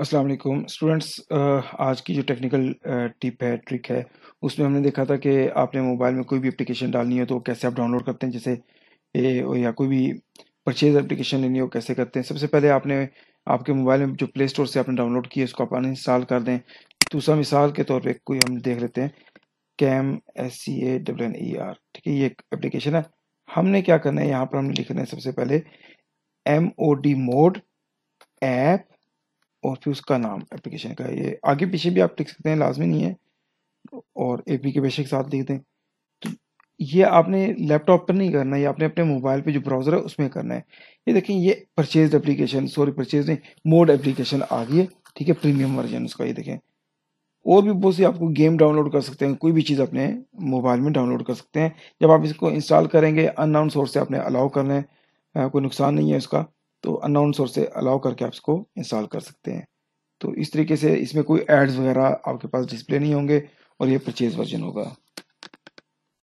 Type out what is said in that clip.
अस्सलाम वालेकुम स्टूडेंट्स आज की जो टेक्निकल टिप है ट्रिक है उसमें हमने देखा था कि आपने मोबाइल में कोई भी एप्लीकेशन डालनी हो तो कैसे आप डाउनलोड करते हैं जैसे ए, या कोई भी परचेज एप्लीकेशन लेनी हो कैसे करते हैं सबसे पहले आपने आपके मोबाइल में जो प्ले स्टोर से आपने डाउनलोड किया उसको आप अनइंस्टॉल कर दें दूसरा मिसाल के तौर पर कोई हम देख लेते हैं cam S C A W N E R ठीक है ये एक एप्लीकेशन है हमने क्या करना है यहाँ पर हम लिखना है सबसे पहले M O D mod app और फिर उसका नाम एप्लीकेशन का ये आगे पीछे भी आप लिख सकते हैं लाजमी नहीं है और ए पी के पेशे के साथ लिख दें तो ये आपने लैपटॉप पर नहीं करना है ये आपने अपने मोबाइल पे जो ब्राउज़र है उसमें करना है ये देखें ये परचेज एप्लीकेशन सॉरी परचेज नहीं मोड एप्लीकेशन आ गई है ठीक है प्रीमियम वर्जन उसका ये देखें और भी बहुत सी आपको गेम डाउनलोड कर सकते हैं कोई भी चीज़ अपने मोबाइल में डाउनलोड कर सकते हैं जब आप इसको इंस्टॉल करेंगे अननाउन सोर्स से आपने अलाउ कर लें कोई नुकसान नहीं है इसका तो अननाउन सोर्स से अलाउ करके आप इसको इंस्टॉल कर सकते हैं तो इस तरीके से इसमें कोई एड्स वगैरह आपके पास डिस्प्ले नहीं होंगे और ये परचेज वर्जन होगा